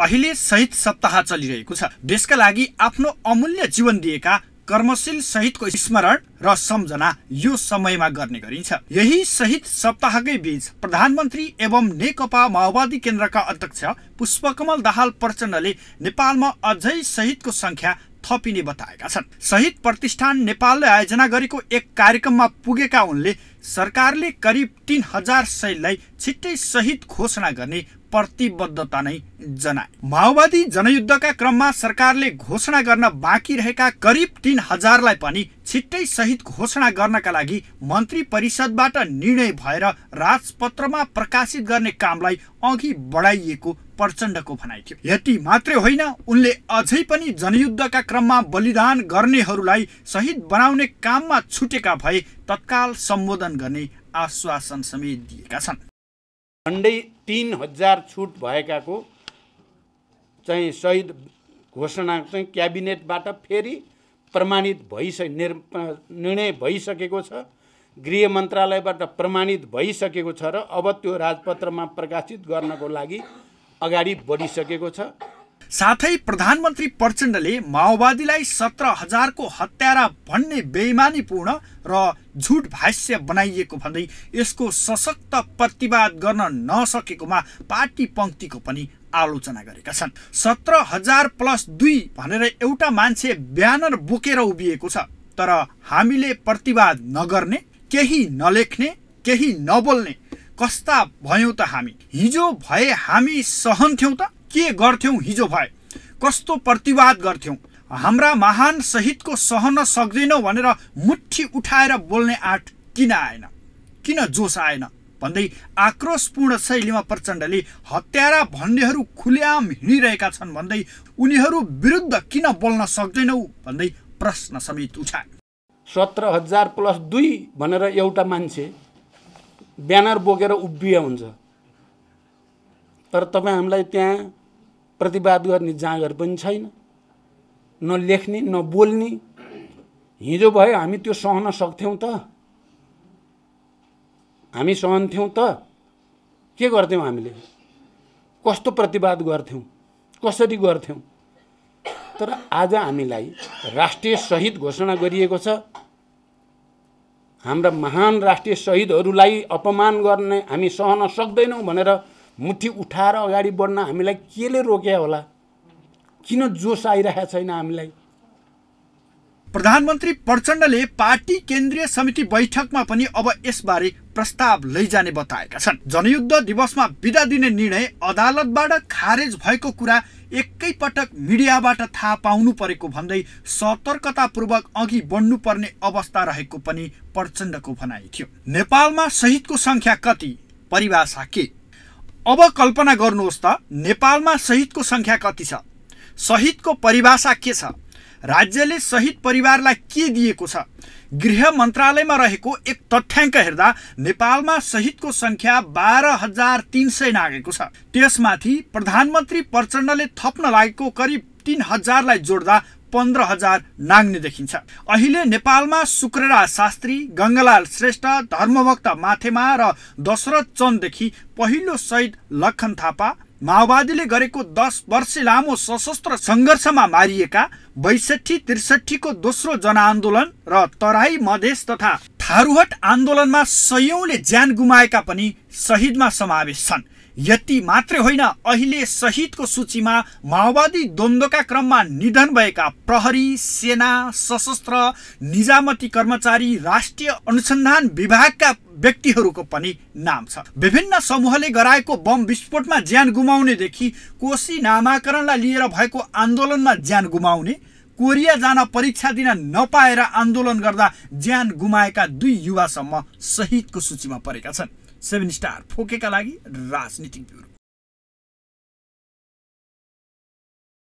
अहिले शहीद सप्ताह चलिरहेको छ देशका लागि आफ्नो अमूल्य जीवन दिएका कर्मशील शहीदको स्मरण र सम्झना यो समयमा गर्ने गरिन्छ यही शहीद सप्ताहकै बीच प्रधानमन्त्री एवं नेकपा माओवादी केन्द्रका अध्यक्ष पुष्पकमल दाहाल प्रचण्डले नेपालमा अझै शहीदको संख्या थपिने बताएका छन् शहीद प्रतिष्ठान नेपालले आयोजना गरेको एक कार्यक्रममा पुगेका उनले सरकारले करिब तिन हजार सयलाई छिट्टै सहित घोषणा गर्ने प्रतिबद्धता नै जनाए माओवादी जनयुद्धका क्रममा सरकारले घोषणा गर्न बाँकी रहेका करिब तिन हजारलाई पनि छिट्टै सहित घोषणा गर्नका लागि मन्त्री परिषदबाट निर्णय भएर राजपत्रमा प्रकाशित गर्ने कामलाई अघि बढाइएको प्रचण्डको भनाइ थियो यति मात्रै होइन उनले अझै पनि जनयुद्धका क्रममा बलिदान गर्नेहरूलाई सहित बनाउने काममा छुटेका भए तत्काल सम्बोधन गर्ने आश्वासन समेत दिएका छन् झन्डै तिन हजार छुट भएकाको चाहिँ सहिद घोषणा चाहिँ क्याबिनेटबाट फेरि प्रमाणित भइस निर्णय भइसकेको छ गृह मन्त्रालयबाट प्रमाणित भइसकेको छ र अब त्यो राजपत्रमा प्रकाशित गर्नको लागि अगाडि बढिसकेको छ साथै प्रधानमन्त्री प्रचण्डले माओवादीलाई सत्र हजारको हत्यारा भन्ने बेइमानीपूर्ण र झुट भाष्य बनाइएको भन्दै यसको सशक्त प्रतिवाद गर्न नसकेकोमा पार्टी पङ्क्तिको पनि आलोचना गरेका छन् सत्र हजार प्लस दुई भनेर एउटा मान्छे ब्यानर बोकेर उभिएको छ तर हामीले प्रतिवाद नगर्ने केही नलेख्ने केही नबोल्ने कस्ता भयौँ त हामी हिजो भए हामी सहन्थ्यौँ त के गर्थ्यौँ हिजो भए कस्तो प्रतिवाद गर्थ्यौँ हाम्रा महान सहितको सहन सक्दैनौँ भनेर मुठी उठाएर बोल्ने आँट किन आएन किन जोस आएन भन्दै आक्रोशपूर्ण शैलीमा प्रचण्डले हत्यारा भन्नेहरू खुलेआम हिँडिरहेका छन् भन्दै उनीहरू विरुद्ध किन बोल्न सक्दैनौ भन्दै प्रश्न समेत उठाए सत्र हजार प्लस दुई भनेर एउटा मान्छे ब्यानर बोकेर उभिए हुन्छ तर तपाईँ हामीलाई त्यहाँ प्रतिवाद गर्ने जाँगर पनि छैन न लेख्ने न बोल्ने हिजो भयो हामी त्यो सहन सक्थ्यौँ त हामी सहन्थ्यौँ त के गर्थ्यौँ हामीले कस्तो प्रतिवाद गर्थ्यौँ कसरी गर्थ्यौँ तर आज हामीलाई राष्ट्रिय सहिद घोषणा गरिएको छ हाम्रा महान राष्ट्रिय सहिदहरूलाई अपमान गर्ने हामी सहन सक्दैनौँ भनेर मुठी उठाएर अगाडि बढ्न हामीलाई केले रोक्यो होला किन जोस आइरहेको छैन हामीलाई प्रधानमन्त्री प्रचण्डले पार्टी केन्द्रीय समिति बैठकमा पनि अब यसबारे प्रस्ताव लैजाने बताएका छन् जनयुद्ध दिवसमा विदा दिने निर्णय अदालतबाट खारेज भएको कुरा एकैपटक मिडियाबाट थाहा पाउनु परेको भन्दै सतर्कतापूर्वक अघि बढ्नुपर्ने अवस्था रहेको पनि प्रचण्डको भनाइ थियो नेपालमा शहीदको सङ्ख्या कति परिभाषा के अब कल्पना गर्नुहोस् त नेपालमा शहीदको सङ्ख्या कति छ शहीदको परिभाषा के छ राज्यले शहीद परिवारलाई के दिएको छ गृह मन्त्रालयमा रहेको एक तथ्याङ्क हेर्दा नेपालमा शहीदको सङ्ख्या बाह्र हजार तिन सय नागेको छ त्यसमाथि प्रधानमन्त्री प्रचण्डले थप्न लागेको करिब तिन हजारलाई जोड्दा पन्ध्र हजार नाग्ने देखिन्छ अहिले नेपालमा शुक्रराज शास्त्री गङ्गालाल श्रेष्ठ धर्मभक्त माथेमा र दशरथ चन्ददेखि पहिलो शहीद लखन थापा माओवादीले गरेको दस वर्ष लामो सशस्त्र सङ्घर्षमा मारिएका बैसठी त्रिसठीको दोस्रो जनआन्दोलन र तराई मधेस तथा थारूहट आन्दोलनमा सयौँले ज्यान गुमाएका पनि सहिदमा समावेश छन् यति मात्रै होइन अहिले सहिदको सूचीमा माओवादी द्वन्द्वका क्रममा निधन भएका प्रहरी सेना सशस्त्र निजामती कर्मचारी राष्ट्रिय अनुसन्धान विभागका व्यक्तिहरूको पनि नाम छ विभिन्न समूहले गराएको बम विस्फोटमा ज्यान गुमाउनेदेखि कोशी नामाकरणलाई लिएर भएको आन्दोलनमा ज्यान गुमाउने कोरिया जान परीक्षा दिन नपाएर आन्दोलन गर्दा ज्यान गुमाएका दुई युवासम्म सहितको सूचीमा परेका छन् सेभेन स्टार फोकेका लागि राजनीतिक ब्युरो